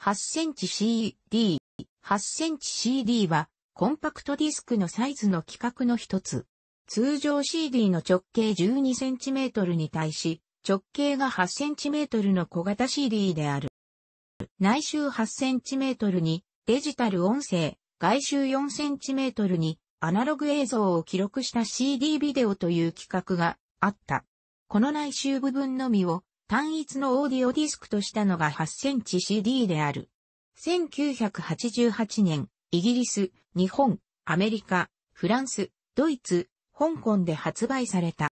8センチ CD。8センチ CD はコンパクトディスクのサイズの規格の一つ。通常 CD の直径 12cm に対し、直径が 8cm の小型 CD である。内周 8cm にデジタル音声、外周 4cm にアナログ映像を記録した CD ビデオという規格があった。この内周部分のみを単一のオーディオディスクとしたのが8センチ CD である。1988年、イギリス、日本、アメリカ、フランス、ドイツ、香港で発売された。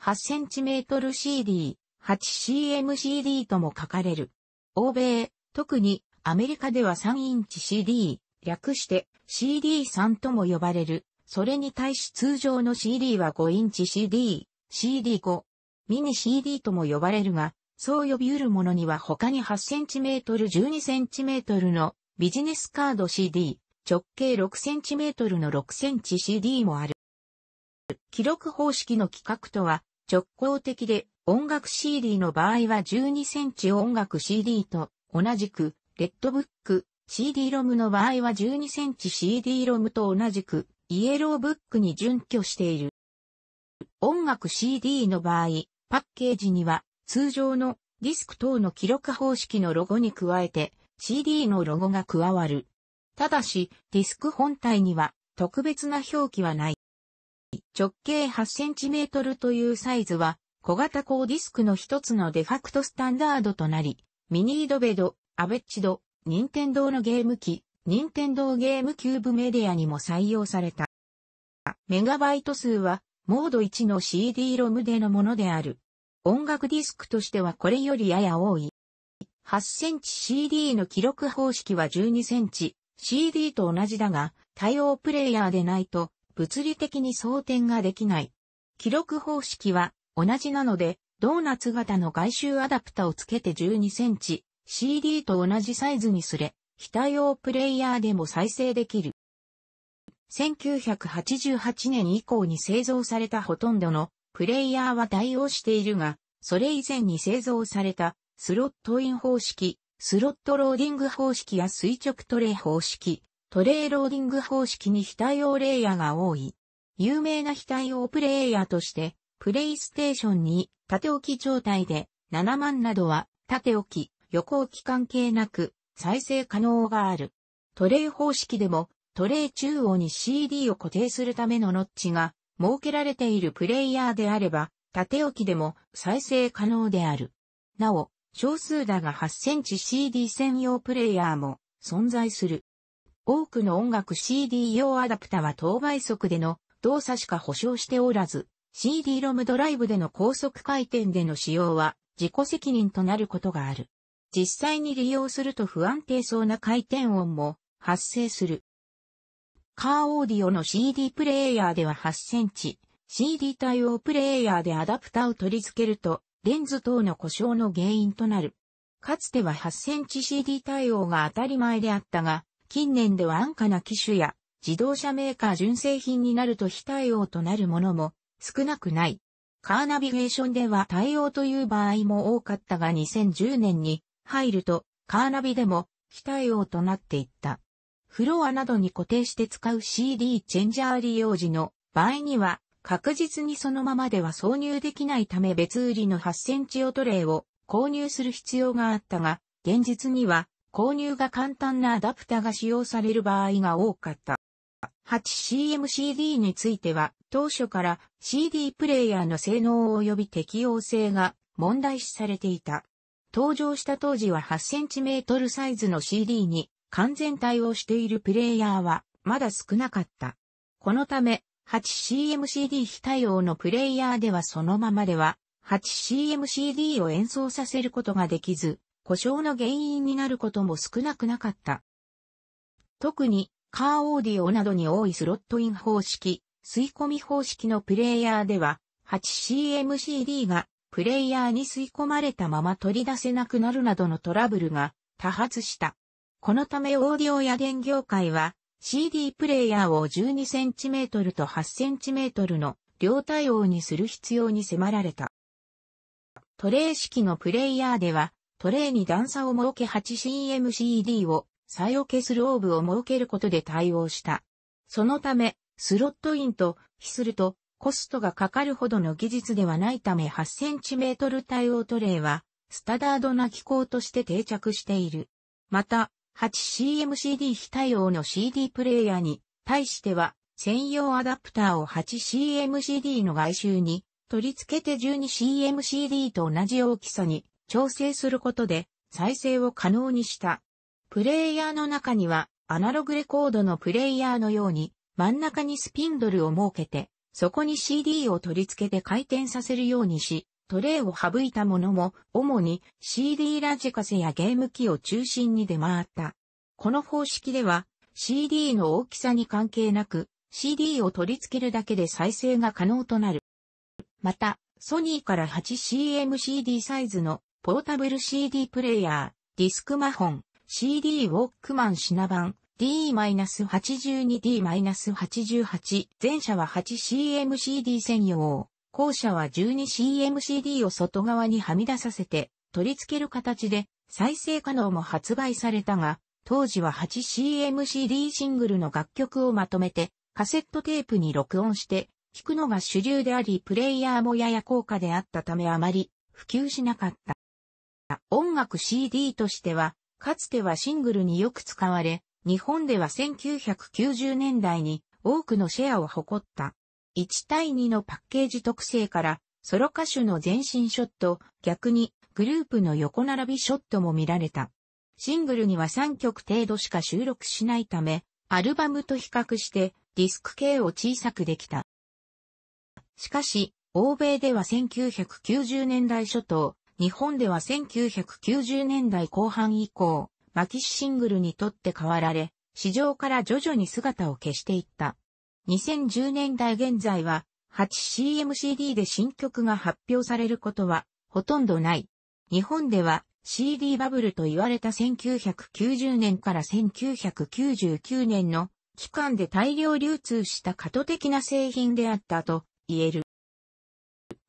8トル CD、8cmCD とも書かれる。欧米、特にアメリカでは3インチ CD、略して CD3 とも呼ばれる。それに対し通常の CD は5インチ CD、CD5、ミニ CD とも呼ばれるが、そう呼び得るものには他に 8cm、12cm のビジネスカード CD、直径 6cm の 6cmCD もある。記録方式の規格とは直行的で音楽 CD の場合は 12cm 音楽 CD と同じく、レッドブック、CD-ROM の場合は 12cmCD-ROM と同じく、イエローブックに準拠している。音楽 CD の場合、パッケージには通常のディスク等の記録方式のロゴに加えて CD のロゴが加わる。ただし、ディスク本体には特別な表記はない。直径 8cm というサイズは小型高ディスクの一つのデファクトスタンダードとなり、ミニードベド、アベッチド、ニンテンドーのゲーム機、ニンテンドーゲームキューブメディアにも採用された。メガバイト数はモード1の CD-ROM でのものである。音楽ディスクとしてはこれよりやや多い。8センチ CD の記録方式は12センチ CD と同じだが、対応プレイヤーでないと物理的に装填ができない。記録方式は同じなので、ドーナツ型の外周アダプタをつけて12センチ CD と同じサイズにすれ、非対応プレイヤーでも再生できる。1988年以降に製造されたほとんどのプレイヤーは対応しているが、それ以前に製造されたスロットイン方式、スロットローディング方式や垂直トレイ方式、トレイローディング方式に非対応レイヤーが多い。有名な非対応プレイヤーとして、プレイステーションに縦置き状態で7万などは縦置き、横置き関係なく再生可能がある。トレイ方式でもトレイ中央に CD を固定するためのノッチが設けられているプレイヤーであれば、縦置きでも再生可能である。なお、少数だが8センチ CD 専用プレイヤーも存在する。多くの音楽 CD 用アダプタは等倍速での動作しか保証しておらず、CD ロムドライブでの高速回転での使用は自己責任となることがある。実際に利用すると不安定そうな回転音も発生する。カーオーディオの CD プレイヤーでは8センチ、CD 対応プレイヤーでアダプタを取り付けると、レンズ等の故障の原因となる。かつては8センチ CD 対応が当たり前であったが、近年では安価な機種や自動車メーカー純正品になると非対応となるものも少なくない。カーナビゲーションでは対応という場合も多かったが2010年に入るとカーナビでも非対応となっていった。フロアなどに固定して使う CD チェンジャー利用時の場合には、確実にそのままでは挿入できないため別売りの8センチオトレイを購入する必要があったが、現実には購入が簡単なアダプタが使用される場合が多かった。8CMCD については当初から CD プレイヤーの性能及び適用性が問題視されていた。登場した当時は8トルサイズの CD に完全対応しているプレイヤーはまだ少なかった。このため、8CMCD 非対応のプレイヤーではそのままでは 8CMCD を演奏させることができず、故障の原因になることも少なくなかった。特に、カーオーディオなどに多いスロットイン方式、吸い込み方式のプレイヤーでは、8CMCD がプレイヤーに吸い込まれたまま取り出せなくなるなどのトラブルが多発した。このためオーディオや電業界は CD プレイヤーを 12cm と 8cm の両対応にする必要に迫られた。トレイ式のプレイヤーではトレイに段差を設け 8cmCD を再置けするオーブを設けることで対応した。そのためスロットインと比するとコストがかかるほどの技術ではないため 8cm 対応トレイはスタダードな機構として定着している。また、8CMCD 非対応の CD プレイヤーに対しては専用アダプターを 8CMCD の外周に取り付けて 12CMCD と同じ大きさに調整することで再生を可能にした。プレイヤーの中にはアナログレコードのプレイヤーのように真ん中にスピンドルを設けてそこに CD を取り付けて回転させるようにしトレイを省いたものも、主に CD ラジカセやゲーム機を中心に出回った。この方式では、CD の大きさに関係なく、CD を取り付けるだけで再生が可能となる。また、ソニーから 8CMCD サイズのポータブル CD プレイヤー、ディスクマホン、CD ウォークマン品番、D-82D-88、前者は 8CMCD 専用。後者は 12CMCD を外側にはみ出させて取り付ける形で再生可能も発売されたが、当時は 8CMCD シングルの楽曲をまとめてカセットテープに録音して聴くのが主流でありプレイヤーもやや高価であったためあまり普及しなかった。音楽 CD としては、かつてはシングルによく使われ、日本では1990年代に多くのシェアを誇った。1対2のパッケージ特性から、ソロ歌手の前進ショット、逆にグループの横並びショットも見られた。シングルには3曲程度しか収録しないため、アルバムと比較してディスク系を小さくできた。しかし、欧米では1990年代初頭、日本では1990年代後半以降、マキシシングルにとって変わられ、市場から徐々に姿を消していった。2010年代現在は 8CMCD で新曲が発表されることはほとんどない。日本では CD バブルと言われた1990年から1999年の期間で大量流通した過渡的な製品であったと言える。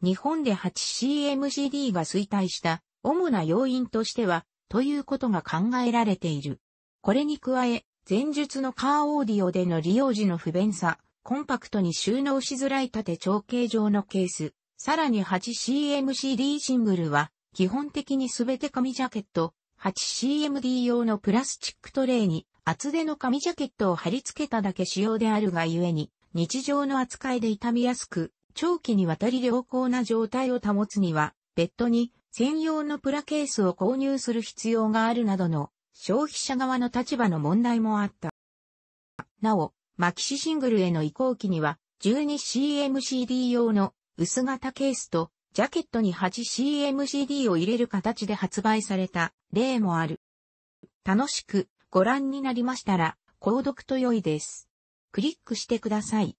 日本で 8CMCD が衰退した主な要因としては、ということが考えられている。これに加え、前述のカーオーディオでの利用時の不便さ、コンパクトに収納しづらい縦長形状のケース、さらに 8CMCD シングルは、基本的にすべて紙ジャケット、8CMD 用のプラスチックトレイに厚手の紙ジャケットを貼り付けただけ仕様であるがゆえに、日常の扱いで傷みやすく、長期にわたり良好な状態を保つには、別途に専用のプラケースを購入する必要があるなどの消費者側の立場の問題もあった。なお、マキシシングルへの移行期には 12cmcd 用の薄型ケースとジャケットに 8cmcd を入れる形で発売された例もある。楽しくご覧になりましたら購読と良いです。クリックしてください。